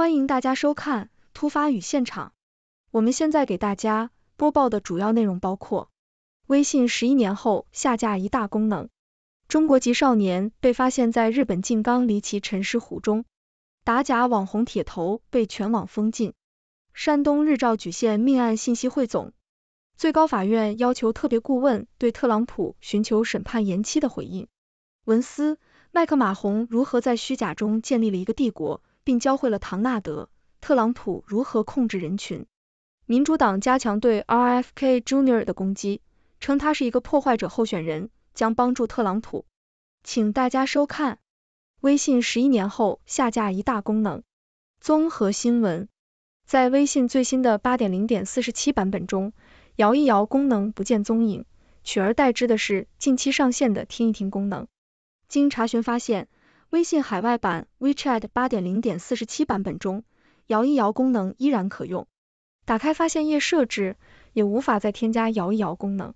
欢迎大家收看《突发与现场》。我们现在给大家播报的主要内容包括：微信十一年后下架一大功能；中国籍少年被发现在日本静冈离奇沉尸湖中；打假网红铁头被全网封禁；山东日照莒县命案信息汇总；最高法院要求特别顾问对特朗普寻求审判延期的回应；文斯·麦克马洪如何在虚假中建立了一个帝国。并教会了唐纳德·特朗普如何控制人群。民主党加强对 RFK Jr. 的攻击，称他是一个破坏者，候选人将帮助特朗普。请大家收看。微信十一年后下架一大功能。综合新闻，在微信最新的8.0.47版本中，摇一摇功能不见踪影，取而代之的是近期上线的听一听功能。经查询发现。微信海外版 WeChat 8.0.47版本中，摇一摇功能依然可用。打开发现页设置，也无法再添加摇一摇功能。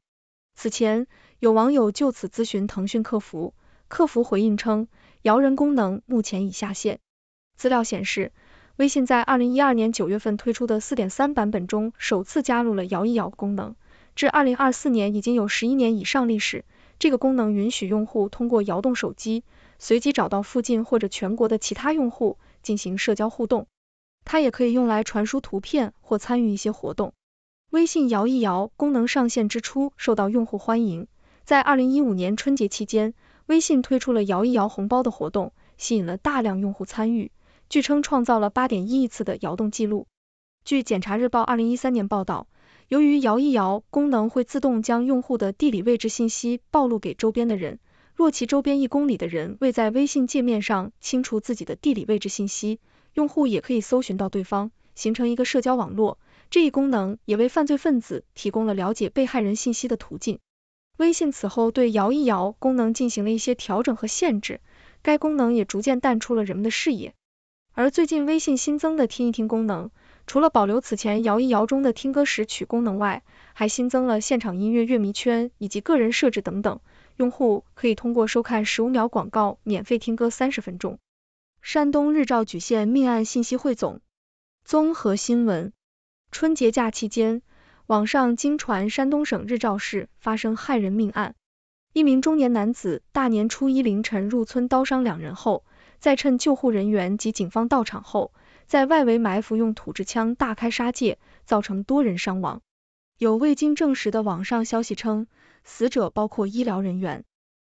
此前，有网友就此咨询腾讯客服，客服回应称，摇人功能目前已下线。资料显示，微信在2012年9月份推出的4.3版本中首次加入了摇一摇功能，至2024年已经有十一年以上历史。这个功能允许用户通过摇动手机。随机找到附近或者全国的其他用户进行社交互动，它也可以用来传输图片或参与一些活动。微信摇一摇功能上线之初受到用户欢迎，在二零一五年春节期间，微信推出了摇一摇红包的活动，吸引了大量用户参与，据称创造了八点一亿次的摇动记录。据检察日报二零一三年报道，由于摇一摇功能会自动将用户的地理位置信息暴露给周边的人。若其周边一公里的人未在微信界面上清除自己的地理位置信息，用户也可以搜寻到对方，形成一个社交网络。这一功能也为犯罪分子提供了了解被害人信息的途径。微信此后对摇一摇功能进行了一些调整和限制，该功能也逐渐淡出了人们的视野。而最近微信新增的听一听功能，除了保留此前摇一摇中的听歌识曲功能外，还新增了现场音乐、乐迷圈以及个人设置等等。用户可以通过收看十五秒广告，免费听歌三十分钟。山东日照莒县命案信息汇总，综合新闻。春节假期间，网上经传山东省日照市发生害人命案，一名中年男子大年初一凌晨入村刀伤两人后，在趁救护人员及警方到场后，在外围埋伏用土制枪大开杀戒，造成多人伤亡。有未经证实的网上消息称。死者包括医疗人员。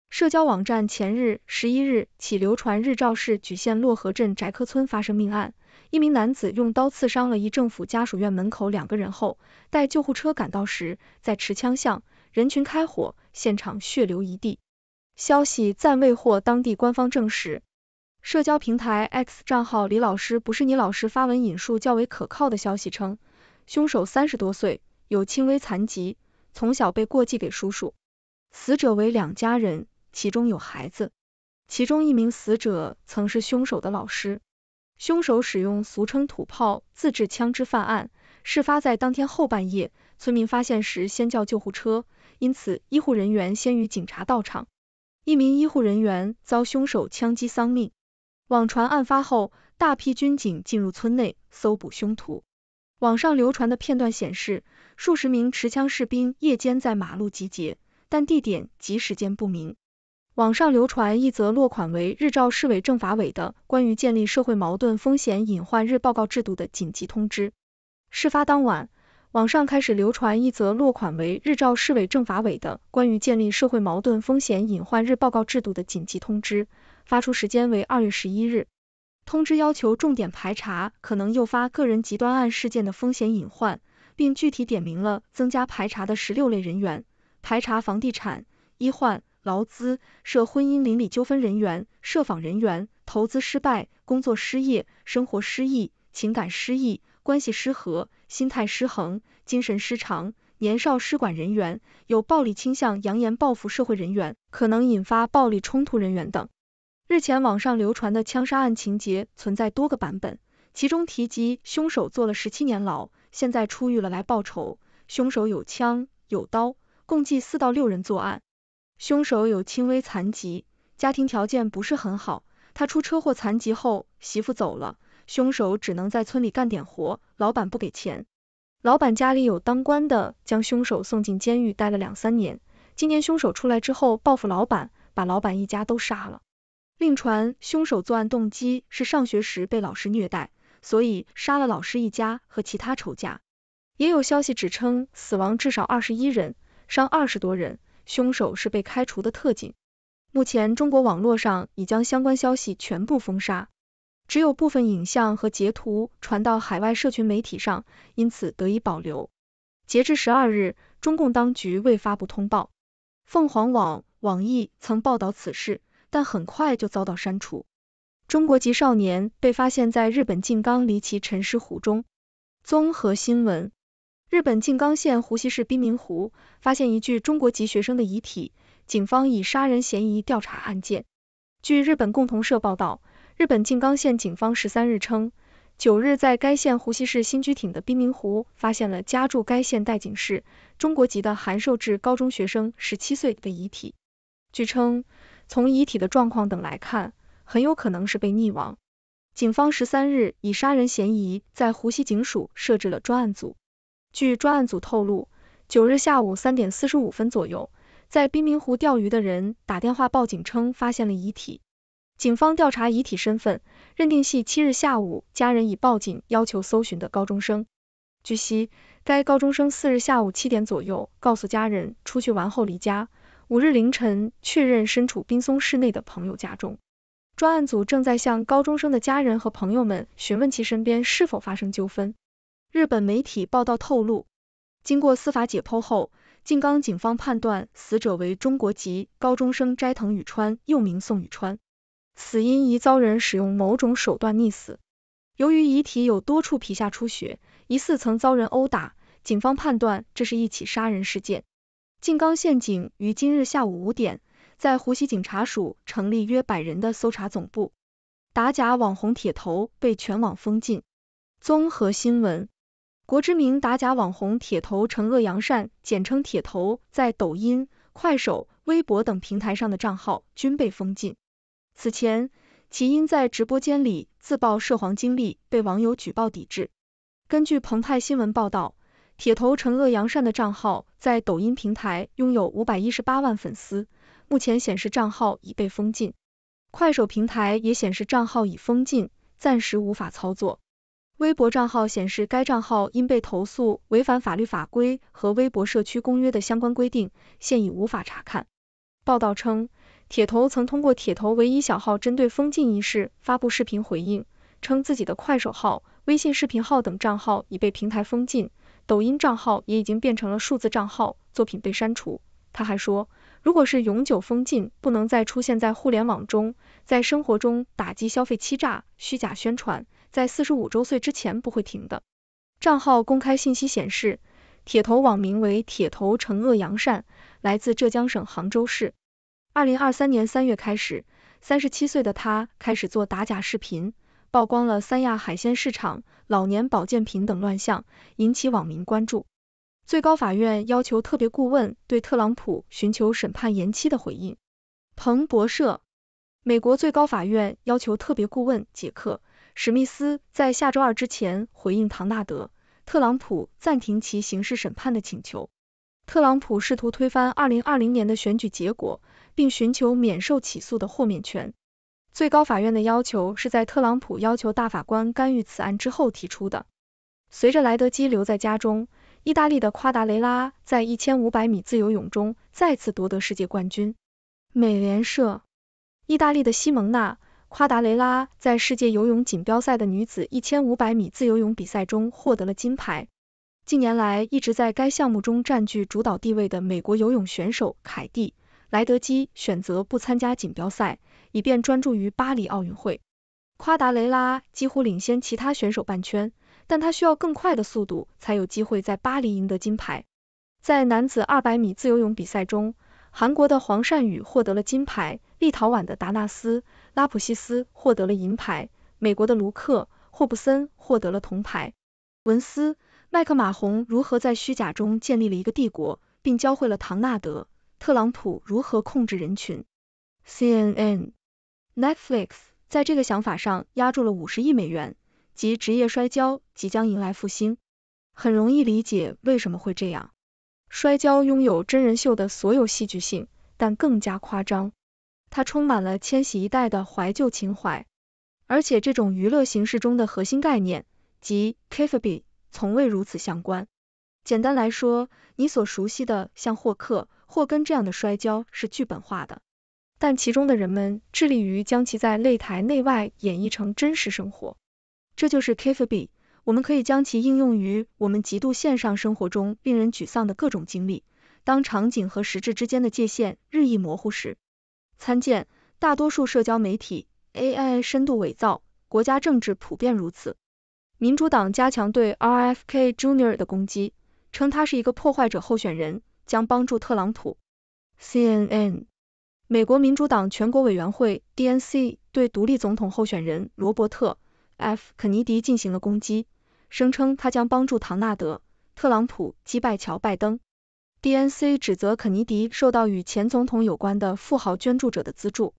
社交网站前日十一日起流传日照市莒县洛河镇翟科村发生命案，一名男子用刀刺伤了一政府家属院门口两个人后，待救护车赶到时，在持枪向人群开火，现场血流一地。消息暂未获当地官方证实。社交平台 X 账号李老师不是你老师发文引述较为可靠的消息称，凶手三十多岁，有轻微残疾。从小被过继给叔叔。死者为两家人，其中有孩子。其中一名死者曾是凶手的老师。凶手使用俗称“土炮”自制枪支犯案。事发在当天后半夜，村民发现时先叫救护车，因此医护人员先于警察到场。一名医护人员遭凶手枪击丧命。网传案发后，大批军警进入村内搜捕凶徒。网上流传的片段显示，数十名持枪士兵夜间在马路集结，但地点及时间不明。网上流传一则落款为日照市委政法委的关于建立社会矛盾风险隐患日报告制度的紧急通知。事发当晚，网上开始流传一则落款为日照市委政法委的关于建立社会矛盾风险隐患日报告制度的紧急通知，发出时间为二月十一日。通知要求重点排查可能诱发个人极端案事件的风险隐患，并具体点明了增加排查的十六类人员：排查房地产、医患、劳资涉婚姻、邻里纠纷人员、涉访人员、投资失败、工作失业、生活失意、情感失意、关系失和、心态失衡、精神失常、年少失管人员、有暴力倾向、扬言报复社会人员、可能引发暴力冲突人员等。日前网上流传的枪杀案情节存在多个版本，其中提及凶手坐了十七年牢，现在出狱了来报仇。凶手有枪有刀，共计四到六人作案。凶手有轻微残疾，家庭条件不是很好。他出车祸残疾后，媳妇走了，凶手只能在村里干点活，老板不给钱。老板家里有当官的，将凶手送进监狱待了两三年。今年凶手出来之后报复老板，把老板一家都杀了。另传，凶手作案动机是上学时被老师虐待，所以杀了老师一家和其他仇家。也有消息指称，死亡至少二十一人，伤二十多人。凶手是被开除的特警。目前，中国网络上已将相关消息全部封杀，只有部分影像和截图传到海外社群媒体上，因此得以保留。截至十二日，中共当局未发布通报。凤凰网、网易曾报道此事。但很快就遭到删除。中国籍少年被发现在日本静冈离奇沉尸湖中。综合新闻：日本静冈县湖西市滨明湖发现一具中国籍学生的遗体，警方以杀人嫌疑调查案件。据日本共同社报道，日本静冈县警方十三日称，九日在该县湖西市新居町的滨明湖发现了家住该县代井市中国籍的韩寿志高中学生十七岁的遗体。据称。从遗体的状况等来看，很有可能是被溺亡。警方十三日以杀人嫌疑在湖西警署设置了专案组。据专案组透露，九日下午三点四十五分左右，在滨明湖钓鱼的人打电话报警称发现了遗体。警方调查遗体身份，认定系七日下午家人已报警要求搜寻的高中生。据悉，该高中生四日下午七点左右告诉家人出去玩后离家。五日凌晨确认身处冰松市内的朋友家中，专案组正在向高中生的家人和朋友们询问其身边是否发生纠纷。日本媒体报道透露，经过司法解剖后，静冈警方判断死者为中国籍高中生斋藤宇川，又名宋宇川，死因疑遭人使用某种手段溺死。由于遗体有多处皮下出血，疑似曾遭人殴打，警方判断这是一起杀人事件。静冈县警于今日下午五点，在湖西警察署成立约百人的搜查总部。打假网红铁头被全网封禁。综合新闻：国之名打假网红铁头惩恶扬善，简称铁头，在抖音、快手、微博等平台上的账号均被封禁。此前，其因在直播间里自曝涉黄经历被网友举报抵制。根据澎湃新闻报道。铁头惩恶扬善的账号在抖音平台拥有五百一十八万粉丝，目前显示账号已被封禁。快手平台也显示账号已封禁，暂时无法操作。微博账号显示该账号因被投诉违反法律法规和微博社区公约的相关规定，现已无法查看。报道称，铁头曾通过铁头唯一小号针对封禁一事发布视频回应，称自己的快手号、微信视频号等账号已被平台封禁。抖音账号也已经变成了数字账号，作品被删除。他还说，如果是永久封禁，不能再出现在互联网中，在生活中打击消费欺诈、虚假宣传，在四十五周岁之前不会停的。账号公开信息显示，铁头网名为铁头惩恶扬善，来自浙江省杭州市。二零二三年三月开始，三十七岁的他开始做打假视频。曝光了三亚海鲜市场、老年保健品等乱象，引起网民关注。最高法院要求特别顾问对特朗普寻求审判延期的回应。彭博社，美国最高法院要求特别顾问杰克·史密斯在下周二之前回应唐纳德·特朗普暂停其刑事审判的请求。特朗普试图推翻二零二零年的选举结果，并寻求免受起诉的豁免权。最高法院的要求是在特朗普要求大法官干预此案之后提出的。随着莱德基留在家中，意大利的夸达雷拉在一千五百米自由泳中再次夺得世界冠军。美联社，意大利的西蒙娜·夸达雷拉在世界游泳锦标赛的女子一千五百米自由泳比赛中获得了金牌。近年来一直在该项目中占据主导地位的美国游泳选手凯蒂·莱德基选择不参加锦标赛。以便专注于巴黎奥运会，夸达雷拉几乎领先其他选手半圈，但他需要更快的速度才有机会在巴黎赢得金牌。在男子二百米自由泳比赛中，韩国的黄善宇获得了金牌，立陶宛的达纳斯·拉普西斯获得了银牌，美国的卢克·霍布森获得了铜牌。文斯·麦克马洪如何在虚假中建立了一个帝国，并教会了唐纳德·特朗普如何控制人群？CNN。Netflix 在这个想法上压住了五十亿美元，即职业摔跤即将迎来复兴。很容易理解为什么会这样。摔跤拥有真人秀的所有戏剧性，但更加夸张。它充满了千禧一代的怀旧情怀，而且这种娱乐形式中的核心概念，即 k i f a b i 从未如此相关。简单来说，你所熟悉的像霍克、霍根这样的摔跤是剧本化的。但其中的人们致力于将其在擂台内外演绎成真实生活，这就是 k f a b i b 我们可以将其应用于我们极度线上生活中令人沮丧的各种经历。当场景和实质之间的界限日益模糊时，参见大多数社交媒体 AI 深度伪造，国家政治普遍如此。民主党加强对 RFK Jr. 的攻击，称他是一个破坏者候选人，将帮助特朗普。CNN。美国民主党全国委员会 DNC 对独立总统候选人罗伯特 F. 肯尼迪进行了攻击，声称他将帮助唐纳德特朗普击败乔拜登。DNC 指责肯尼迪受到与前总统有关的富豪捐助者的资助。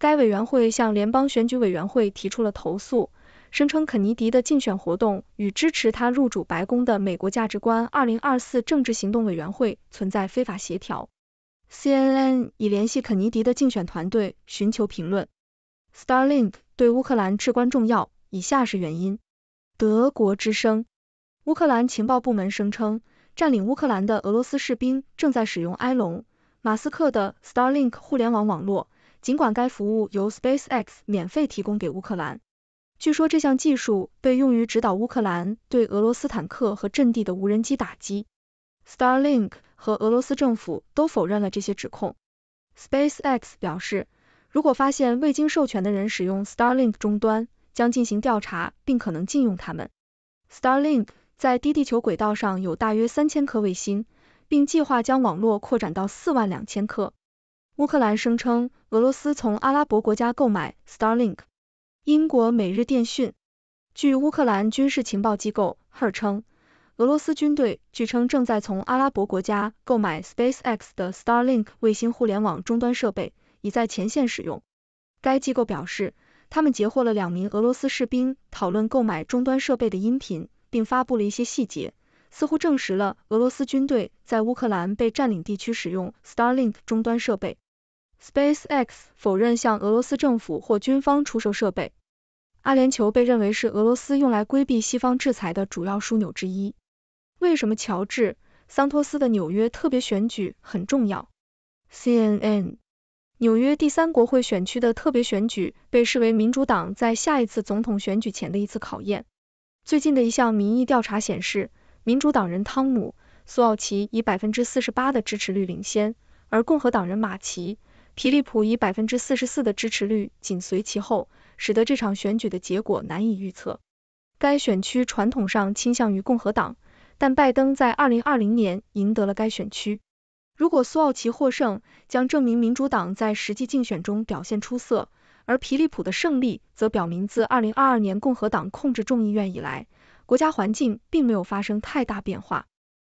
该委员会向联邦选举委员会提出了投诉，声称肯尼迪的竞选活动与支持他入主白宫的美国价值观2024政治行动委员会存在非法协调。CNN 已联系肯尼迪的竞选团队寻求评论。Starlink 对乌克兰至关重要，以下是原因。德国之声：乌克兰情报部门声称，占领乌克兰的俄罗斯士兵正在使用埃隆·马斯克的 Starlink 互联网网络，尽管该服务由 SpaceX 免费提供给乌克兰。据说这项技术被用于指导乌克兰对俄罗斯坦克和阵地的无人机打击。Starlink。和俄罗斯政府都否认了这些指控。SpaceX 表示，如果发现未经授权的人使用 Starlink 终端，将进行调查并可能禁用他们。Starlink 在低地球轨道上有大约三千颗卫星，并计划将网络扩展到四万两千颗。乌克兰声称，俄罗斯从阿拉伯国家购买 Starlink。英国每日电讯，据乌克兰军事情报机构 Her 称。俄罗斯军队据称正在从阿拉伯国家购买 SpaceX 的 Starlink 卫星互联网终端设备，已在前线使用。该机构表示，他们截获了两名俄罗斯士兵讨论购买终端设备的音频，并发布了一些细节，似乎证实了俄罗斯军队在乌克兰被占领地区使用 Starlink 终端设备。SpaceX 否认向俄罗斯政府或军方出售设备。阿联酋被认为是俄罗斯用来规避西方制裁的主要枢纽之一。为什么乔治·桑托斯的纽约特别选举很重要？CNN：纽约第三国会选区的特别选举被视为民主党在下一次总统选举前的一次考验。最近的一项民意调查显示，民主党人汤姆·苏奥奇以百分之四十八的支持率领先，而共和党人马奇·皮利普以百分之四十四的支持率紧随其后，使得这场选举的结果难以预测。该选区传统上倾向于共和党。但拜登在二零二零年赢得了该选区。如果苏奥奇获胜，将证明民主党在实际竞选中表现出色；而皮利普的胜利则表明自二零二二年共和党控制众议院以来，国家环境并没有发生太大变化。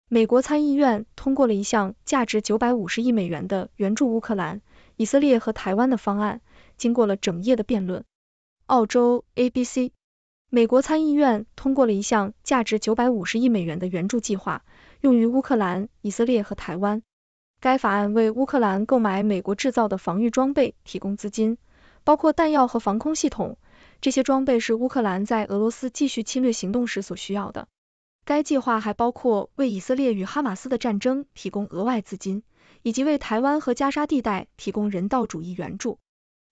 美国参议院通过了一项价值九百五十亿美元的援助乌克兰、以色列和台湾的方案，经过了整夜的辩论。澳洲 ABC。美国参议院通过了一项价值九百五十亿美元的援助计划，用于乌克兰、以色列和台湾。该法案为乌克兰购买美国制造的防御装备提供资金，包括弹药和防空系统，这些装备是乌克兰在俄罗斯继续侵略行动时所需要的。该计划还包括为以色列与哈马斯的战争提供额外资金，以及为台湾和加沙地带提供人道主义援助。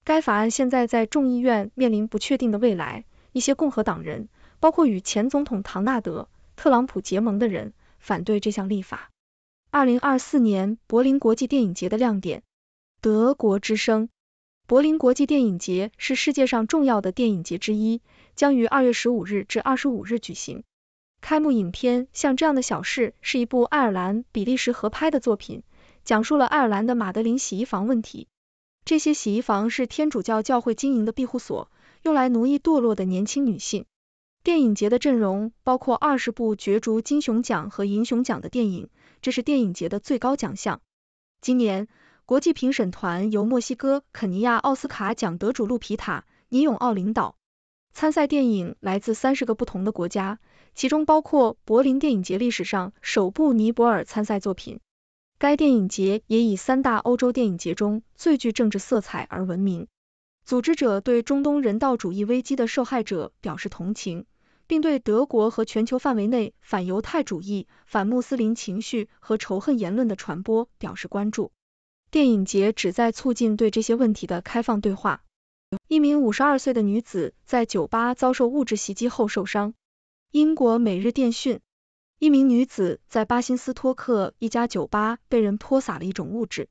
该法案现在在众议院面临不确定的未来。一些共和党人，包括与前总统唐纳德·特朗普结盟的人，反对这项立法。二零二四年柏林国际电影节的亮点。德国之声。柏林国际电影节是世界上重要的电影节之一，将于二月十五日至二十五日举行。开幕影片《像这样的小事》是一部爱尔兰比利时合拍的作品，讲述了爱尔兰的马德琳洗衣房问题。这些洗衣房是天主教教会经营的庇护所。用来奴役堕落的年轻女性。电影节的阵容包括二十部角逐金熊奖和银熊奖的电影，这是电影节的最高奖项。今年国际评审团由墨西哥、肯尼亚奥斯卡奖得主路皮塔尼永奥领导。参赛电影来自三十个不同的国家，其中包括柏林电影节历史上首部尼泊尔参赛作品。该电影节也以三大欧洲电影节中最具政治色彩而闻名。组织者对中东人道主义危机的受害者表示同情，并对德国和全球范围内反犹太主义、反穆斯林情绪和仇恨言论的传播表示关注。电影节旨在促进对这些问题的开放对话。一名五十二岁的女子在酒吧遭受物质袭击后受伤。英国每日电讯：一名女子在巴辛斯托克一家酒吧被人泼洒了一种物质，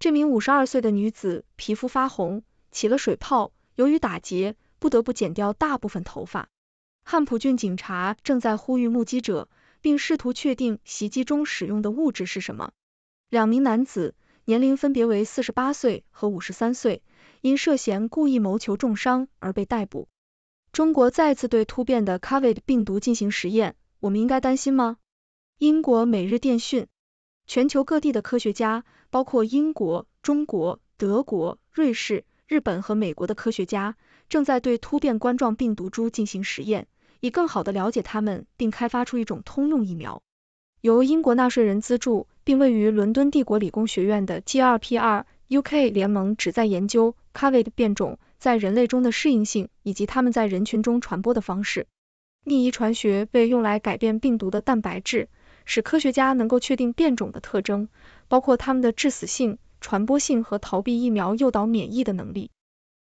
这名五十二岁的女子皮肤发红。起了水泡，由于打结，不得不剪掉大部分头发。汉普郡警察正在呼吁目击者，并试图确定袭击中使用的物质是什么。两名男子，年龄分别为四十八岁和五十三岁，因涉嫌故意谋求重伤而被逮捕。中国再次对突变的 COVID 病毒进行实验，我们应该担心吗？英国每日电讯。全球各地的科学家，包括英国、中国、德国、瑞士。日本和美国的科学家正在对突变冠状病毒株进行实验，以更好地了解它们，并开发出一种通用疫苗。由英国纳税人资助，并位于伦敦帝国理工学院的 G2PR UK 联盟旨在研究 Covid 变种在人类中的适应性以及他们在人群中传播的方式。逆遗传学被用来改变病毒的蛋白质，使科学家能够确定变种的特征，包括它们的致死性。传播性和逃避疫苗诱导免疫的能力。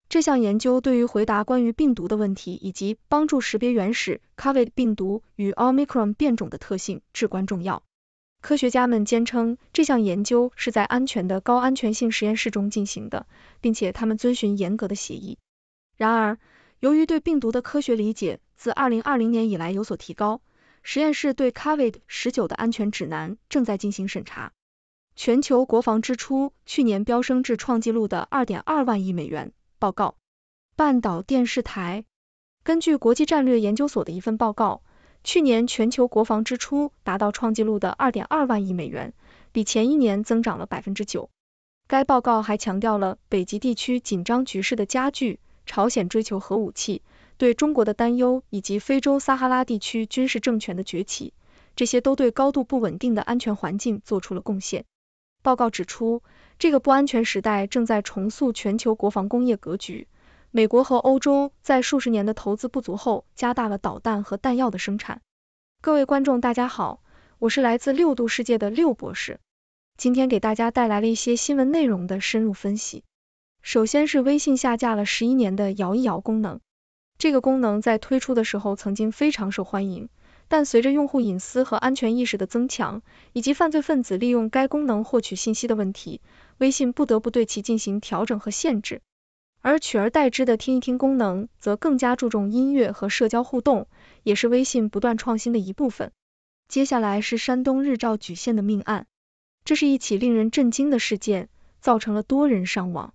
这项研究对于回答关于病毒的问题以及帮助识别原始 COVID 病毒与 Omicron 变种的特性至关重要。科学家们坚称这项研究是在安全的高安全性实验室中进行的，并且他们遵循严格的协议。然而，由于对病毒的科学理解自2020年以来有所提高，实验室对 COVID-19 的安全指南正在进行审查。全球国防支出去年飙升至创纪录的2.2万亿美元。报告，半岛电视台根据国际战略研究所的一份报告，去年全球国防支出达到创纪录的2.2万亿美元，比前一年增长了9%。该报告还强调了北极地区紧张局势的加剧、朝鲜追求核武器、对中国的担忧以及非洲撒哈拉地区军事政权的崛起，这些都对高度不稳定的安全环境做出了贡献。报告指出，这个不安全时代正在重塑全球国防工业格局。美国和欧洲在数十年的投资不足后，加大了导弹和弹药的生产。各位观众，大家好，我是来自六度世界的六博士，今天给大家带来了一些新闻内容的深入分析。首先是微信下架了十一年的摇一摇功能，这个功能在推出的时候曾经非常受欢迎。但随着用户隐私和安全意识的增强，以及犯罪分子利用该功能获取信息的问题，微信不得不对其进行调整和限制。而取而代之的听一听功能则更加注重音乐和社交互动，也是微信不断创新的一部分。接下来是山东日照莒县的命案，这是一起令人震惊的事件，造成了多人伤亡。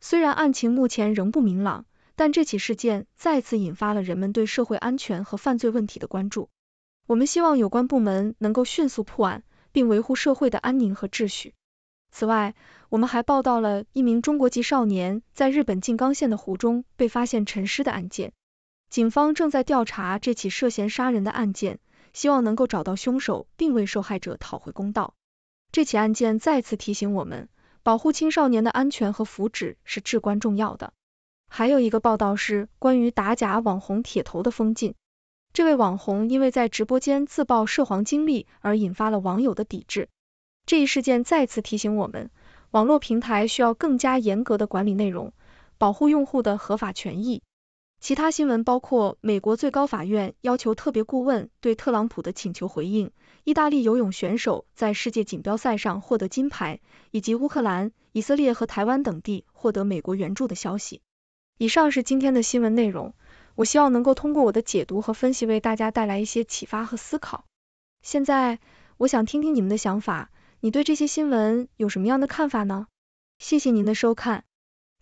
虽然案情目前仍不明朗，但这起事件再次引发了人们对社会安全和犯罪问题的关注。我们希望有关部门能够迅速破案，并维护社会的安宁和秩序。此外，我们还报道了一名中国籍少年在日本静冈县的湖中被发现沉尸的案件，警方正在调查这起涉嫌杀人的案件，希望能够找到凶手，并为受害者讨回公道。这起案件再次提醒我们，保护青少年的安全和福祉是至关重要的。还有一个报道是关于打假网红铁头的封禁。这位网红因为在直播间自曝涉黄经历而引发了网友的抵制，这一事件再次提醒我们，网络平台需要更加严格的管理内容，保护用户的合法权益。其他新闻包括美国最高法院要求特别顾问对特朗普的请求回应，意大利游泳选手在世界锦标赛上获得金牌，以及乌克兰、以色列和台湾等地获得美国援助的消息。以上是今天的新闻内容。我希望能够通过我的解读和分析，为大家带来一些启发和思考。现在，我想听听你们的想法，你对这些新闻有什么样的看法呢？谢谢您的收看。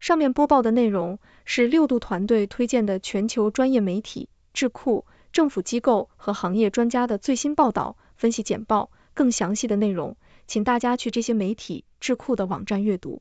上面播报的内容是六度团队推荐的全球专业媒体、智库、政府机构和行业专家的最新报道、分析简报。更详细的内容，请大家去这些媒体、智库的网站阅读。